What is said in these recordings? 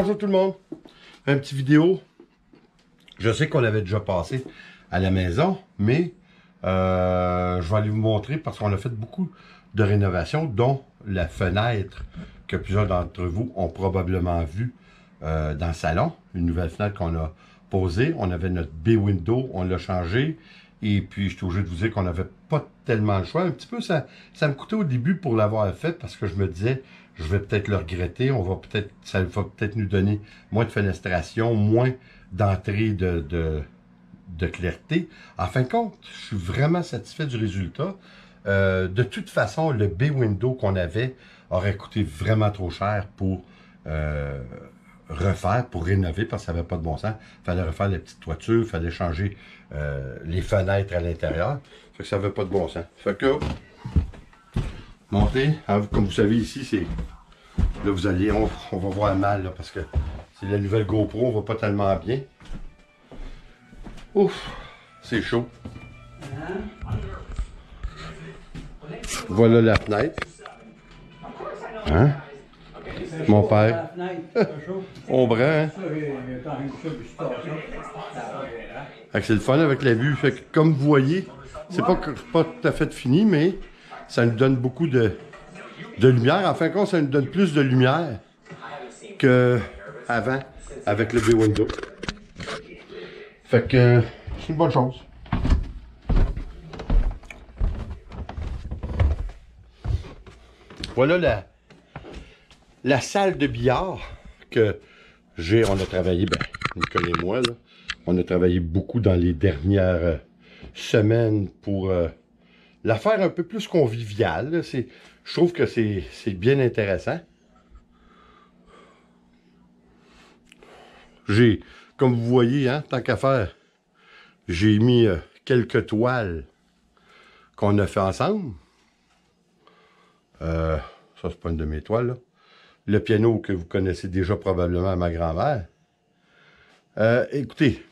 Bonjour tout le monde. Un petit vidéo. Je sais qu'on avait déjà passé à la maison, mais euh, je vais aller vous montrer parce qu'on a fait beaucoup de rénovations, dont la fenêtre que plusieurs d'entre vous ont probablement vue euh, dans le salon. Une nouvelle fenêtre qu'on a posée. On avait notre B-window, on l'a changé. Et puis, je suis obligé de vous dire qu'on avait pas tellement le choix. Un petit peu, ça, ça me coûtait au début pour l'avoir fait parce que je me disais, je vais peut-être le regretter. On va peut-être, ça va peut-être nous donner moins de fenestration, moins d'entrée de, de, clarté. En fin de compte, je suis vraiment satisfait du résultat. Euh, de toute façon, le B-Window qu'on avait aurait coûté vraiment trop cher pour euh, refaire, pour rénover, parce que ça n'avait pas de bon sens. Il fallait refaire les petites toitures, il fallait changer euh, les fenêtres à l'intérieur. Fait que ça veut pas de bon sens. Fait que, montez, ah, comme vous savez ici, c'est... Là, vous allez, on, va voir mal, là, parce que c'est la nouvelle GoPro, on va pas tellement bien. Ouf, c'est chaud. Voilà la fenêtre. Hein? Mon père. On bras, hein? C'est le fun avec la vue. Fait que, comme vous voyez, c'est pas, pas tout à fait fini, mais ça nous donne beaucoup de, de lumière. En fin de compte, ça nous donne plus de lumière qu'avant avec le B-Window. Fait que c'est une bonne chose. Voilà la, la salle de billard que j'ai, on a travaillé, ben, Nicole et moi, on a travaillé beaucoup dans les dernières euh, semaines pour euh, la faire un peu plus conviviale. Je trouve que c'est bien intéressant. J'ai, comme vous voyez, hein, tant qu'à faire, j'ai mis euh, quelques toiles qu'on a fait ensemble. ça, c'est pas une de mes toiles, là le piano que vous connaissez déjà probablement à ma grand-mère. Euh, écoutez,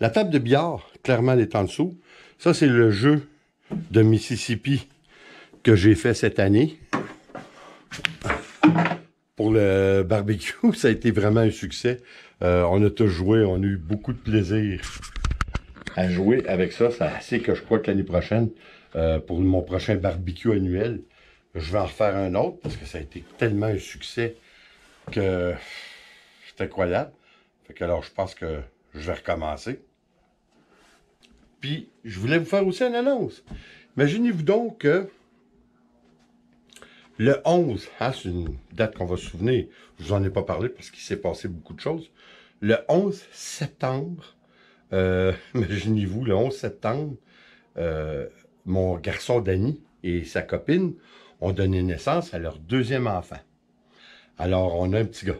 la table de billard, clairement, elle est en dessous. Ça, c'est le jeu de Mississippi que j'ai fait cette année. Pour le barbecue, ça a été vraiment un succès. Euh, on a tous joué, on a eu beaucoup de plaisir à jouer avec ça. C'est assez que je crois que l'année prochaine, euh, pour mon prochain barbecue annuel, je vais en refaire un autre parce que ça a été tellement un succès que c'est incroyable. Fait que alors, je pense que je vais recommencer. Puis, je voulais vous faire aussi une annonce. Imaginez-vous donc que le 11, hein, c'est une date qu'on va se souvenir, je vous en ai pas parlé parce qu'il s'est passé beaucoup de choses. Le 11 septembre, euh, imaginez-vous, le 11 septembre, euh, mon garçon Danny et sa copine ont donné naissance à leur deuxième enfant. Alors, on a un petit gars,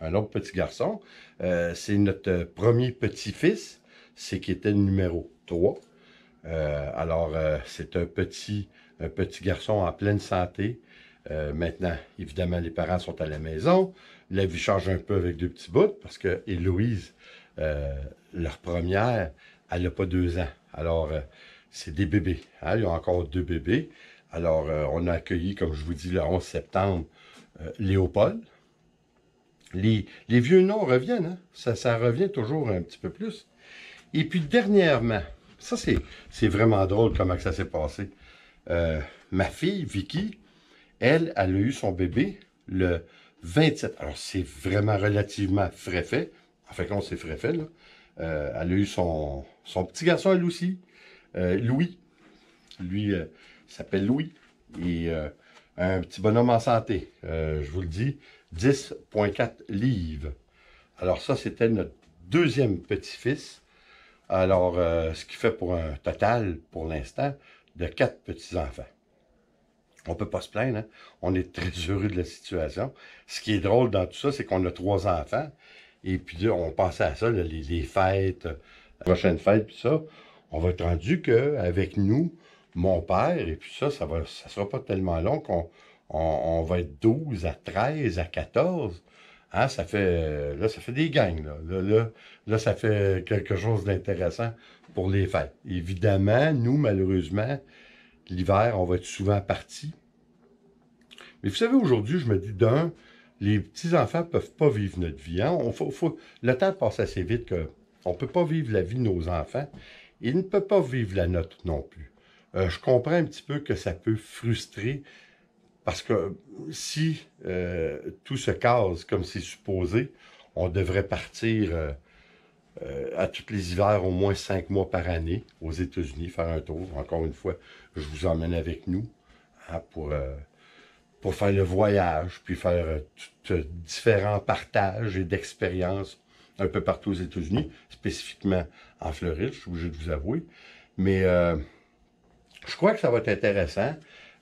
un autre petit garçon. Euh, c'est notre premier petit-fils, c'est qui était le numéro 3. Euh, alors, euh, c'est un petit, petit garçon en pleine santé. maintenant, évidemment, les parents sont à la maison. La vie change un peu avec deux petits bouts parce que Héloïse, leur première, elle n'a pas deux ans. Alors, c'est des bébés. Hein. Ils ont encore deux bébés. Alors, euh, on a accueilli, comme je vous dis, le 11 septembre, euh, Léopold. Les, vieux noms reviennent, hein. ça, ça, revient toujours un petit peu plus. Et puis, dernièrement, ça c'est vraiment drôle comment ça s'est passé. Euh, ma fille, Vicky, elle, elle a eu son bébé le 27. Alors, c'est vraiment relativement frais fait. En fait, on c'est frais fait, là. elle a eu son, son petit garçon, elle aussi, Louis. Lui, il s'appelle Louis. Et euh, un petit bonhomme en santé, euh, je vous le dis, 10,4 livres. Alors ça, c'était notre deuxième petit-fils. Alors, euh, ce qui fait pour un total, pour l'instant, de quatre petits-enfants. On peut pas se plaindre, hein. on est très heureux de la situation. Ce qui est drôle dans tout ça, c'est qu'on a trois enfants, et puis on pensait à ça, les, les, fêtes, la prochaine fête, puis ça. On va être rendu qu'avec nous, mon père, et puis ça, ça ne ça sera pas tellement long qu'on on, va être 12 à 13 à 14. Hein, ça fait, euh, là, ça fait des gangs. Là, là, ça fait quelque chose d'intéressant pour les fêtes. Évidemment, nous, malheureusement, l'hiver, on va être souvent parti. Mais vous savez, aujourd'hui, je me dis, d'un, les petits-enfants ne peuvent pas vivre notre vie. Hein. On, faut, faut, le temps passe assez vite qu'on ne peut pas vivre la vie de nos enfants. Ils ne peuvent pas vivre la nôtre non plus. Euh, je comprends un petit peu que ça peut frustrer parce que si euh, tout se case comme c'est supposé, on devrait partir euh, à tous les hivers au moins cinq mois par année aux États-Unis, faire un tour. Encore une fois, je vous emmène avec nous hein, pour, pour faire le voyage, puis faire différents partages et d'expériences un peu partout aux États-Unis, spécifiquement en Floride, je suis obligé de vous avouer. Mais je crois que ça va être intéressant.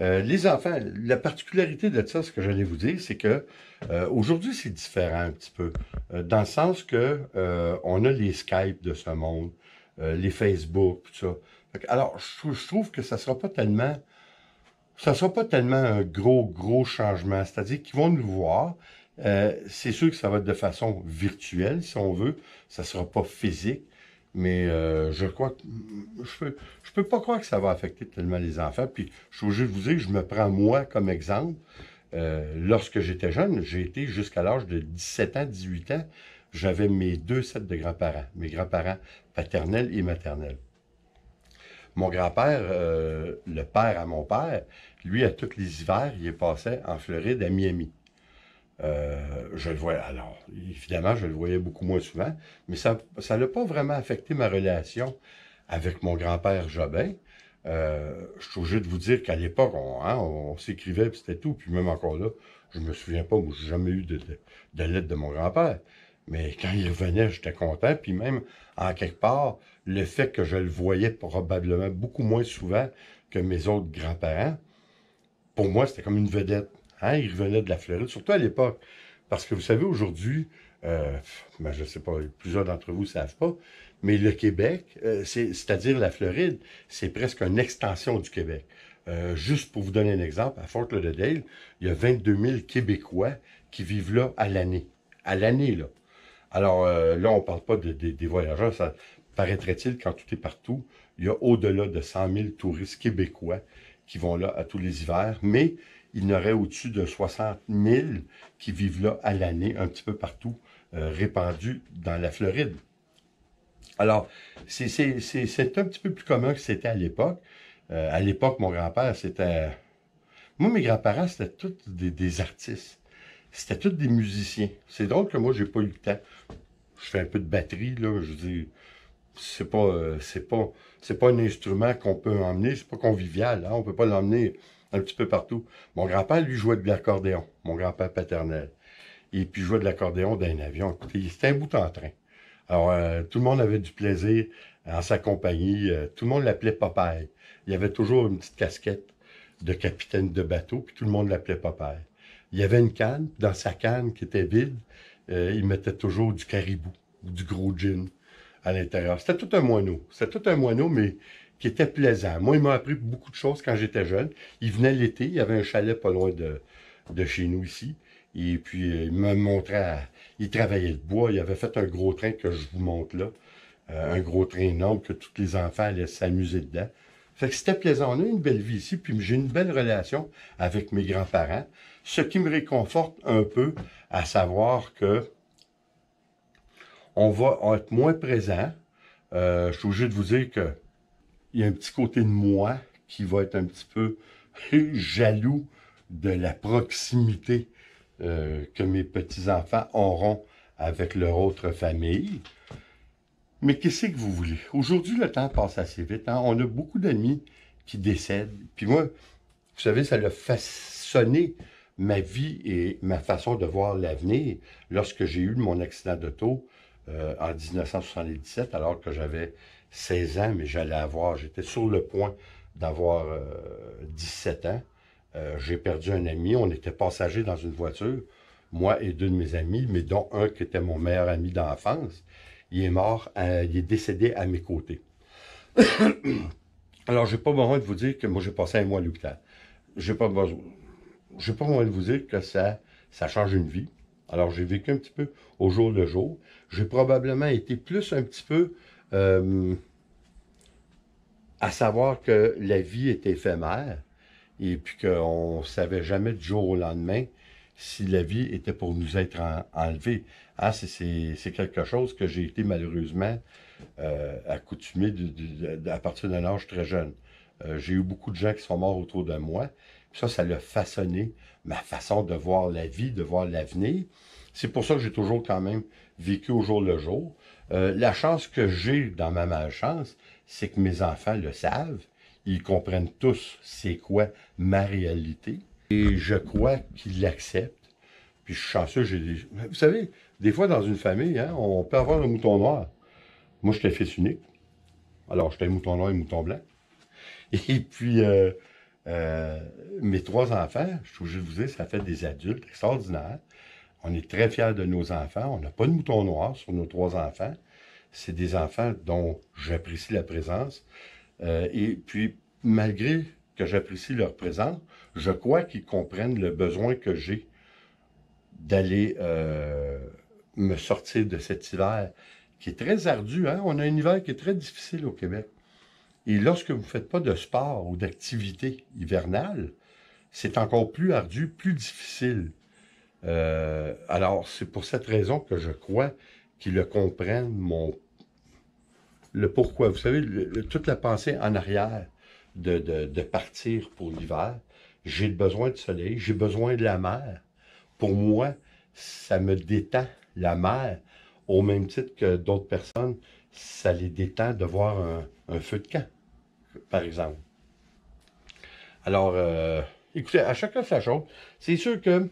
Euh, les enfants, la particularité de ça, ce que j'allais vous dire, c'est que euh, aujourd'hui, c'est différent un petit peu. Euh, dans le sens que on a les Skype de ce monde, les Facebook, tout ça. alors, je, trouve que ça sera pas tellement. Ça sera pas tellement un gros, gros changement. C'est-à-dire qu'ils vont nous voir. c'est sûr que ça va être de façon virtuelle, si on veut. Ça sera pas physique. Mais euh, je crois je peux, peux pas croire que ça va affecter tellement les enfants. Puis je vous dire que je me prends moi comme exemple. Euh, lorsque j'étais jeune, j'ai été jusqu'à l'âge de 17 ans, 18 ans, j'avais mes deux sets de grands-parents, mes grands-parents paternels et maternels. Mon grand-père, euh, le père à mon père, lui, à tous les hivers, il est passé en Floride à Miami je le voyais, alors, évidemment, je le voyais beaucoup moins souvent, mais ça n'a pas vraiment affecté ma relation avec mon grand-père Jobin. Euh, je suis obligé de vous dire qu'à l'époque, hein, on, s'écrivait, puis c'était tout. Puis même encore là, je me souviens pas, je j'ai jamais eu de, de lettre de mon grand-père. Mais quand il revenait, j'étais content. Puis même, en quelque part, le fait que je le voyais probablement beaucoup moins souvent que mes autres grands-parents, pour moi, c'était comme une vedette. Hein. Il revenait de la Floride, surtout à l'époque. Parce que vous savez, aujourd'hui, euh, ben, je ne sais pas, plusieurs d'entre vous ne savent pas, mais le Québec, euh, c'est-à-dire la Floride, c'est presque une extension du Québec. Euh, juste pour vous donner un exemple, à Fort Lauderdale, il y a 22 000 Québécois qui vivent là à l'année. À l'année, là. Alors là, on ne parle pas des voyageurs. Ça paraîtrait-il, quand tout est partout, il y a au-delà de 100 000 touristes québécois qui vont là à tous les hivers. Mais il y aurait au-dessus de 60 000 qui vivent là à l'année, un petit peu partout, euh, répandus dans la Floride. Alors, c'est un petit peu plus commun que c'était à l'époque. Euh, à l'époque, mon grand-père, c'était... Moi, mes grands-parents, c'était tous des, artistes. C'était tous des musiciens. C'est drôle que moi, j'ai pas eu le temps. Je fais un peu de batterie, là, je dis c'est pas euh, c'est pas c'est pas un instrument qu'on peut emmener, c'est pas convivial, là. Hein. on peut pas l'emmener un petit peu partout. Mon grand-père, lui, jouait de l'accordéon, mon grand-père paternel. Et puis, jouait de l'accordéon d'un avion. Écoutez, c'était un bout en train. Alors, euh, tout le monde avait du plaisir en sa compagnie. Euh, tout le monde l'appelait Popeye. Il y avait toujours une petite casquette de capitaine de bateau, puis tout le monde l'appelait Popeye. Il y avait une canne, dans sa canne qui était vide, euh, il mettait toujours du caribou ou du gros gin à l'intérieur. C'était tout un moineau. C'était tout un moineau, mais qui était plaisant. Moi, il m'a appris beaucoup de choses quand j'étais jeune. Il venait l'été, il y avait un chalet pas loin de, de chez nous ici. Et puis, il me montrait, il travaillait le bois, il avait fait un gros train que je vous montre là. Euh, un gros train énorme que tous les enfants allaient s'amuser dedans. Fait que c'était plaisant. On a une belle vie ici, puis j'ai une belle relation avec mes grands-parents, ce qui me réconforte un peu à savoir que on va être moins présent. Euh, je suis obligé de vous dire que il y a un petit côté de moi qui va être un petit peu jaloux de la proximité euh, que mes petits-enfants auront avec leur autre famille. Mais qu'est-ce que vous voulez? Aujourd'hui, le temps passe assez vite. Hein? On a beaucoup d'amis qui décèdent. Puis moi, vous savez, ça l'a façonné ma vie et ma façon de voir l'avenir lorsque j'ai eu mon accident d'auto euh, en 1977, alors que j'avais 16 ans, mais j'allais avoir, j'étais sur le point d'avoir 17 euh, ans. Euh, j'ai perdu un ami, on était passagers dans une voiture, moi et deux de mes amis, mais dont un qui était mon meilleur ami d'enfance. Il est mort, euh, il est décédé à mes côtés. Alors, j'ai pas besoin de vous dire que moi, j'ai passé un mois à l'hôpital. J'ai pas besoin. J'ai pas besoin de vous dire que ça, ça change une vie. Alors, j'ai vécu un petit peu au jour le jour. J'ai probablement été plus un petit peu euh, à savoir que la vie est éphémère et puis qu'on ne savait jamais du jour au lendemain si la vie était pour nous être enlevée. Ah, c'est quelque chose que j'ai été malheureusement euh, accoutumé à partir d'un âge très jeune. Euh, j'ai eu beaucoup de gens qui sont morts autour de moi. ça, ça l'a façonné ma façon de voir la vie, de voir l'avenir. C'est pour ça que j'ai toujours quand même vécu au jour le jour. Euh, la chance que j'ai dans ma malchance, c'est que mes enfants le savent. Ils comprennent tous c'est quoi ma réalité. Et je crois qu'ils l'acceptent. Puis je suis chanceux, j'ai des... Vous savez, des fois dans une famille, hein, on peut avoir un mouton noir. Moi, je j'étais fils unique. Alors, j'étais mouton noir et mouton blanc. Et puis, euh, euh, mes trois enfants, je suis obligé de vous dire, ça fait des adultes extraordinaires. On est très fiers de nos enfants. On n'a pas de mouton noir sur nos trois enfants. C'est des enfants dont j'apprécie la présence. Euh, et puis, malgré que j'apprécie leur présence, je crois qu'ils comprennent le besoin que j'ai d'aller euh, me sortir de cet hiver qui est très ardu. Hein. On a un hiver qui est très difficile au Québec. Et lorsque vous ne faites pas de sport ou d'activité hivernale, c'est encore plus ardu, plus difficile. Euh, alors, c'est pour cette raison que je crois qu'ils comprennent mon le pourquoi. Vous savez, toute la pensée en arrière de, de, partir pour l'hiver, j'ai besoin de soleil, j'ai besoin de la mer. Pour moi, ça me détend la mer, au même titre que d'autres personnes, ça les détend de voir un, feu de camp, par exemple. Alors, euh, écoutez, à chacun sa chose. C'est sûr que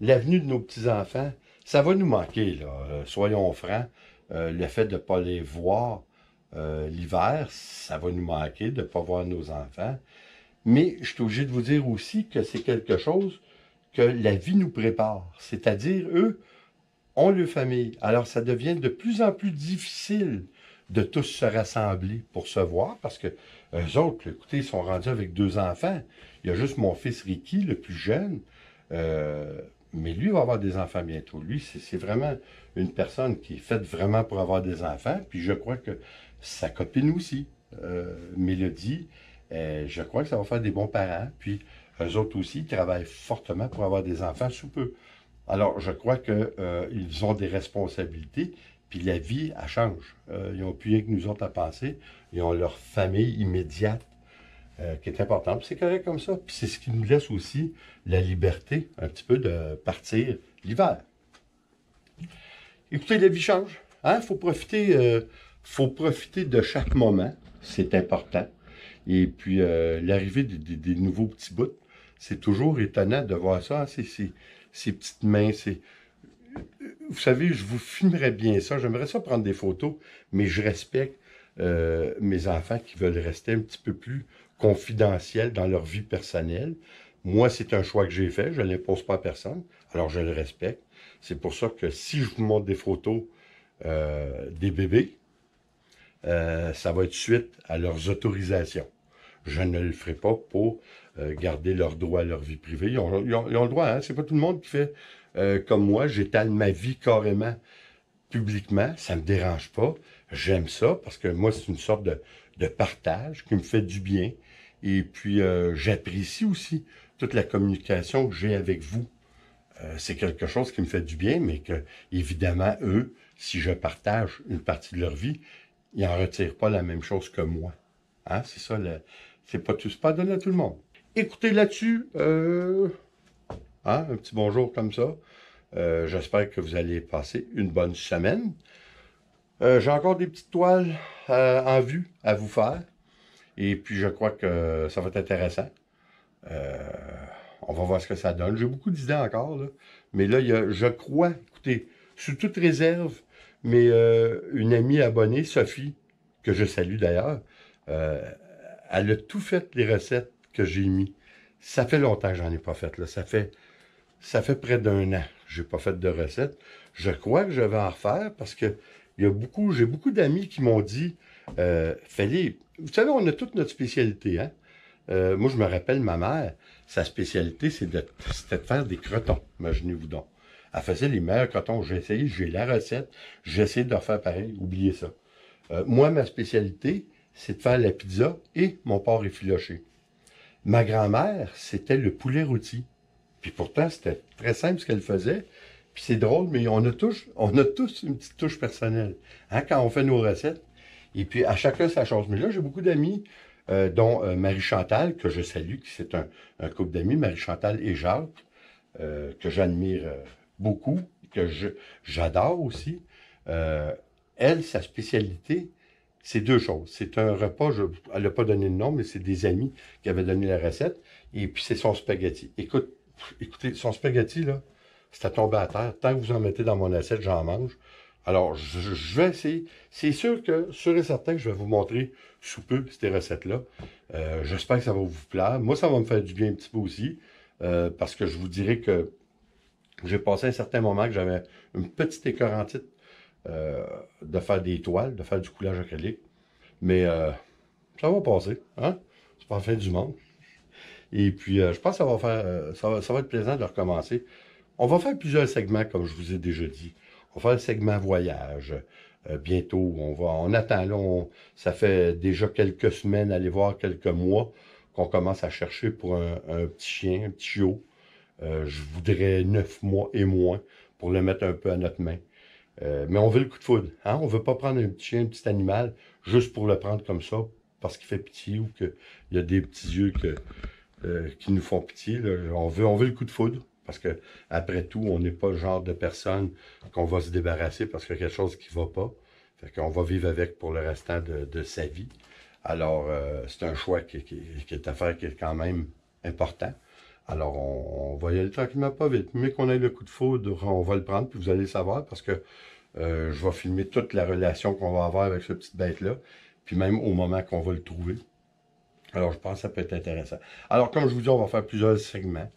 l'avenue de nos petits-enfants, ça va nous manquer, là, euh, soyons francs. Euh, le fait de ne pas les voir euh, l'hiver, ça va nous manquer de ne pas voir nos enfants. Mais je suis obligé de vous dire aussi que c'est quelque chose que la vie nous prépare. C'est-à-dire, eux ont leur famille. Alors, ça devient de plus en plus difficile de tous se rassembler pour se voir, parce que les autres, écoutez, ils sont rendus avec deux enfants. Il y a juste mon fils Ricky, le plus jeune mais lui va avoir des enfants bientôt. Lui, c'est vraiment une personne qui est faite vraiment pour avoir des enfants. Puis je crois que sa copine aussi, euh, Mélodie, euh, je crois que ça va faire des bons parents. Puis eux autres aussi travaillent fortement pour avoir des enfants sous peu. Alors, je crois qu'ils euh, ont des responsabilités, puis la vie, elle change. ils n'ont plus rien que nous autres à penser. Ils ont leur famille immédiate euh, qui est important. c'est correct comme ça. Puis c'est ce qui nous laisse aussi la liberté un petit peu de partir l'hiver. Écoutez, la vie change. Il hein? euh, faut, profiter, de chaque moment. C'est important. Et puis, euh, l'arrivée des, nouveaux petits bouts, c'est toujours étonnant de voir ça, hein? ces, petites mains. c'est Vous savez, je vous filmerais bien ça. J'aimerais ça prendre des photos, mais je respecte mes enfants qui veulent rester un petit peu plus confidentielles dans leur vie personnelle. Moi, c'est un choix que j'ai fait, je ne l'impose pas à personne, alors je le respecte. C'est pour ça que si je vous montre des photos euh, des bébés, euh, ça va être suite à leurs autorisations. Je ne le ferai pas pour euh, garder leur droit à leur vie privée. Ils ont, le droit, hein? c'est pas tout le monde qui fait comme moi. J'étale ma vie carrément publiquement, ça me dérange pas. J'aime ça parce que moi, c'est une sorte de, de, partage qui me fait du bien. Et puis, euh, j'apprécie aussi toute la communication que j'ai avec vous. Euh, c'est quelque chose qui me fait du bien, mais que, évidemment, eux, si je partage une partie de leur vie, ils n'en retirent pas la même chose que moi. Hein, c'est ça, le... c'est pas, tout... pas donné à tout le monde. Écoutez là-dessus, euh, hein, un petit bonjour comme ça. J'espère que vous allez passer une bonne semaine. J'ai encore des petites toiles en vue à vous faire. Et puis, je crois que ça va être intéressant. Euh, on va voir ce que ça donne. J'ai beaucoup d'idées encore, là. mais là, je crois, écoutez, sous toute réserve, mais euh, une amie abonnée, Sophie, que je salue d'ailleurs, euh, elle a tout fait les recettes que j'ai mis. Ça fait longtemps que j'en ai pas fait. Là. Ça fait ça fait près d'un an. J'ai pas fait de recettes. Je crois que je vais en refaire parce que il y a beaucoup, j'ai beaucoup d'amis qui m'ont dit, euh, Philippe, vous savez, on a toute notre spécialité. Hein. Euh, moi, je me rappelle ma mère, sa spécialité, c'était de, faire des crotons, imaginez-vous donc. Elle faisait les meilleurs crotons. J'ai essayé, j'ai la recette, j'essaie de faire pareil, oubliez ça. Euh, moi, ma spécialité, c'est de faire la pizza et mon porc effiloché. Ma grand-mère, c'était le poulet rôti. Puis pourtant, c'était très simple ce qu'elle faisait. Puis c'est drôle, mais on a, tous, on a tous une petite touche personnelle. Hein, quand on fait nos recettes, et puis, à chacun sa change. Mais là, j'ai beaucoup d'amis, euh, dont euh, Marie-Chantal, que je salue, qui c'est un, couple d'amis, Marie-Chantal et Jacques, euh, que j'admire beaucoup, que j'adore aussi. elle, sa spécialité, c'est deux choses. C'est un repas, je, elle n'a pas donné le nom, mais c'est des amis qui avaient donné la recette. Et puis, c'est son spaghetti. Écoute, écoutez, son spaghetti, là, c'est à à terre. Tant que vous en mettez dans mon assiette, j'en mange. Alors, je, vais essayer. C'est sûr que, sûr et certain, je vais vous montrer sous peu ces recettes-là. Euh, j'espère que ça va vous plaire. Moi, ça va me faire du bien un petit peu aussi, euh, parce que je vous dirais que j'ai passé un certain moment que j'avais une petite écœurantite euh, de faire des toiles, de faire du coulage acrylique. Mais euh, ça va passer, hein? C'est pas la fin du monde. Et puis, je pense que ça va, faire, ça va être plaisant de recommencer. On va faire plusieurs segments, comme je vous ai déjà dit. On va le segment voyage euh, bientôt. On va, attend là, ça fait déjà quelques semaines, allez voir quelques mois, qu'on commence à chercher pour un, petit chien, un petit chiot. Euh, je voudrais neuf mois et moins pour le mettre un peu à notre main. Euh, mais on veut le coup de foudre. Hein? On ne veut pas prendre un petit chien, un petit animal, juste pour le prendre comme ça, parce qu'il fait petit ou qu'il y a des petits yeux qui nous font pitié. On, veut, on veut le coup de foudre. Parce que tout, on n'est pas le genre de personne qu'on va se débarrasser parce qu'il y a quelque chose qui ne va pas. Fait qu'on va vivre avec pour le restant de, sa vie. Alors, euh, c'est un choix qui, est à faire, qui est quand même important. Alors, on, va y aller tranquillement, pas vite. Mais qu'on ait le coup de foudre, on va le prendre, puis vous allez le savoir, parce que euh, je vais filmer toute la relation qu'on va avoir avec ce petit bête-là, puis même au moment qu'on va le trouver. Alors, je pense que ça peut être intéressant. Alors, comme je vous dis, on va faire plusieurs segments.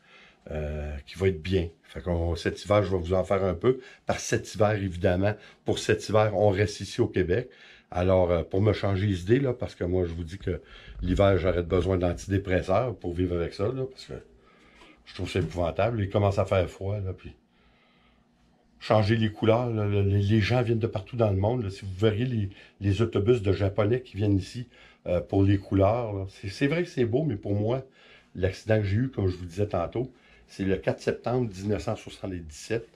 Euh, qui va être bien. Fait cet hiver, je vais vous en faire un peu. Par cet hiver, évidemment, pour cet hiver, on reste ici au Québec. Alors, euh, pour me changer d'idée, là, parce que moi, je vous dis que l'hiver, j'aurais besoin d'antidépresseurs pour vivre avec ça, là, parce que je trouve ça épouvantable. Il commence à faire froid, là, puis changer les couleurs. les gens viennent de partout dans le monde. Si vous verriez les, autobus de Japonais qui viennent ici euh, pour les couleurs, c'est vrai que c'est beau, mais pour moi, l'accident que j'ai eu, comme je vous disais tantôt, c'est le 4 septembre 1977.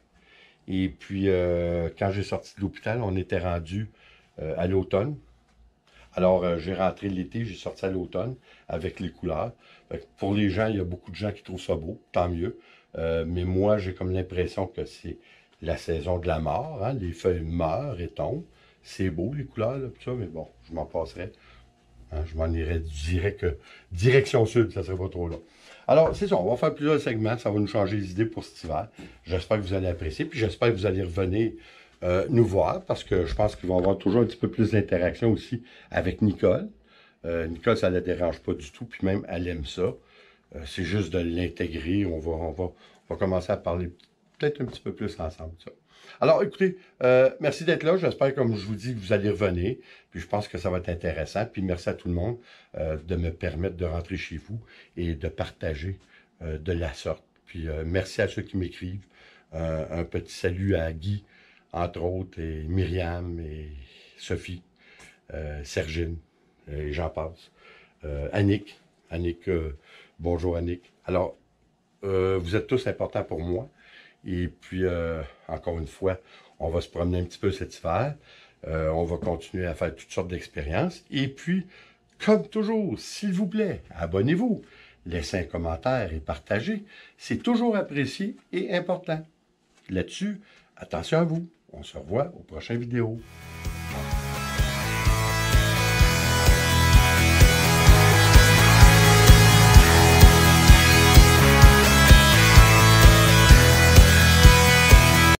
Et puis, euh, quand j'ai sorti de l'hôpital, on était rendu euh, à l'automne. Alors, euh, j'ai rentré l'été, j'ai sorti à l'automne avec les couleurs. pour les gens, il y a beaucoup de gens qui trouvent ça beau, tant mieux. mais moi, j'ai comme l'impression que c'est la saison de la mort. Hein. Les feuilles meurent et tombent. C'est beau, les couleurs, ça, mais bon, je m'en passerai. Hein. je m'en irais direct, direction sud, ça serait pas trop long. Alors, c'est ça, on va faire plusieurs segments, ça va nous changer les idées pour cet hiver. J'espère que vous allez apprécier, puis j'espère que vous allez revenir euh, nous voir, parce que je pense qu'il va avoir toujours un petit peu plus d'interaction aussi avec Nicole. Euh, Nicole, ça ne la dérange pas du tout, puis même, elle aime ça. Euh, c'est juste de l'intégrer, on va, on, va, on va commencer à parler peut-être un petit peu plus ensemble. Ça. Alors, écoutez, euh, merci d'être là. J'espère, comme je vous dis, que vous allez revenir. Puis je pense que ça va être intéressant. Puis merci à tout le monde euh, de me permettre de rentrer chez vous et de partager euh, de la sorte. Puis merci à ceux qui m'écrivent. un petit salut à Guy, entre autres, et Myriam, et Sophie, Sergine, et j'en passe. Annick, Annick, bonjour Annick. Alors, vous êtes tous importants pour moi. Et puis, euh, encore une fois, on va se promener un petit peu cette hiver. Euh, on va continuer à faire toutes sortes d'expériences. Et puis, comme toujours, s'il vous plaît, abonnez-vous, laissez un commentaire et partagez. C'est toujours apprécié et important. Là-dessus, attention à vous. On se revoit aux prochaines vidéos.